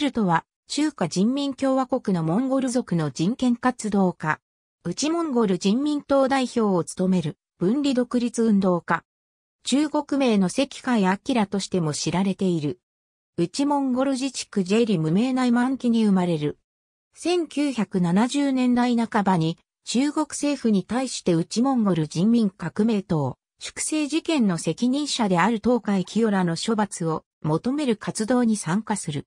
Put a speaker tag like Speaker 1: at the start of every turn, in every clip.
Speaker 1: ルトは、中華人民共和国のモンゴル族の人権活動家。内モンゴル人民党代表を務める分離独立運動家。中国名の赤海明としても知られている。内モンゴル自治区ジェリ無名内満期に生まれる。1970年代半ばに中国政府に対して内モンゴル人民革命党、粛清事件の責任者である東海清らの処罰を求める活動に参加する。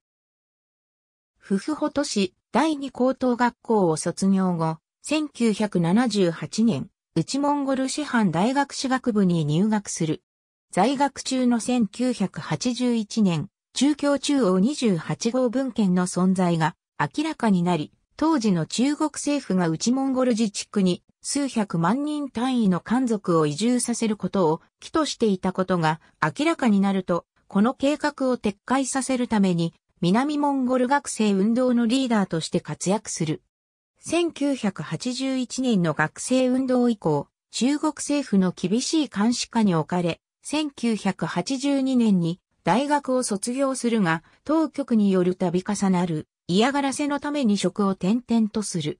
Speaker 1: 夫婦ほとし第二高等学校を卒業後、1978年、内モンゴル師範大学士学部に入学する。在学中の1981年、中共中央28号文献の存在が明らかになり、当時の中国政府が内モンゴル自治区に数百万人単位の漢族を移住させることを起としていたことが明らかになると、この計画を撤回させるために南モンゴル学生運動のリーダーとして活躍する。1981年の学生運動以降、中国政府の厳しい監視下に置かれ、1982年に大学を卒業するが、当局による度重なる嫌がらせのために職を転々とする。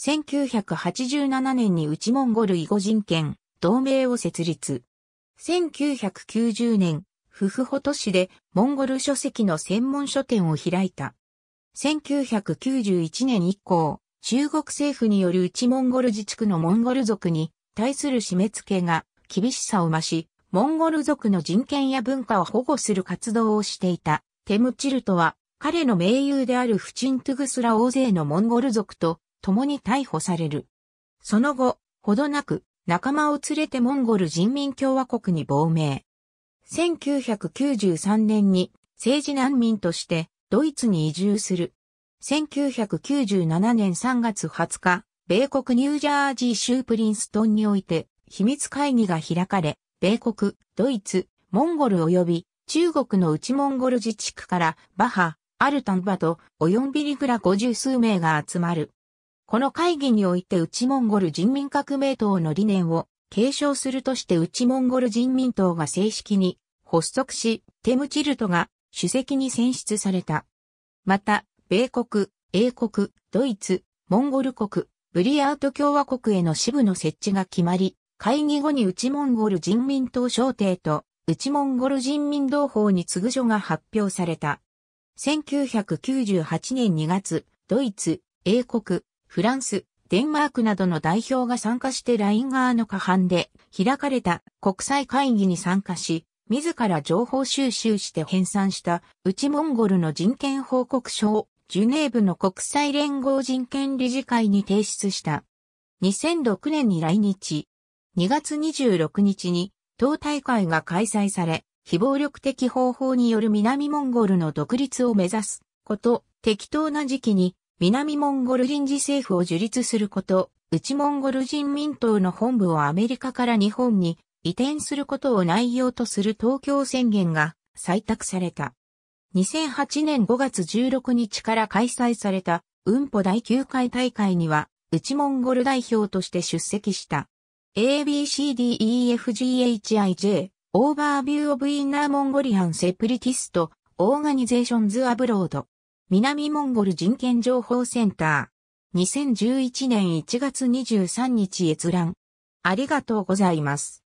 Speaker 1: 1987年に内モンゴル囲碁人権同盟を設立。1990年、フフホと市でモンゴル書籍の専門書店を開いた。1991年以降、中国政府による内モンゴル自治区のモンゴル族に対する締め付けが厳しさを増し、モンゴル族の人権や文化を保護する活動をしていたテムチルトは彼の盟友であるフチントゥグスら大勢のモンゴル族と共に逮捕される。その後、ほどなく仲間を連れてモンゴル人民共和国に亡命。1993年に政治難民としてドイツに移住する。1997年3月20日、米国ニュージャージー州プリンストンにおいて秘密会議が開かれ、米国、ドイツ、モンゴル及び中国の内モンゴル自治区からバハ、アルタンバとオヨンビリフラ50数名が集まる。この会議において内モンゴル人民革命党の理念を継承するとして内モンゴル人民党が正式に発足し、テムチルトが主席に選出された。また、米国、英国、ドイツ、モンゴル国、ブリアート共和国への支部の設置が決まり、会議後に内モンゴル人民党省廷と内モンゴル人民同胞に次ぐ書が発表された。1998年2月、ドイツ、英国、フランス、デンマークなどの代表が参加してライン側の下半で開かれた国際会議に参加し、自ら情報収集して編纂した内モンゴルの人権報告書をジュネーブの国際連合人権理事会に提出した。2006年に来日。2月26日に党大会が開催され、非暴力的方法による南モンゴルの独立を目指すこと、適当な時期に南モンゴル臨時政府を樹立すること、内モンゴル人民党の本部をアメリカから日本に移転することを内容とする東京宣言が採択された。2008年5月16日から開催された、うんぽ第9回大会には、内モンゴル代表として出席した。ABCDEFGHIJ、オーバービューオブインナーモンゴリアンセプリティスト、オーガニゼーションズアブロード。南モンゴル人権情報センター。2011年1月23日閲覧。ありがとうございます。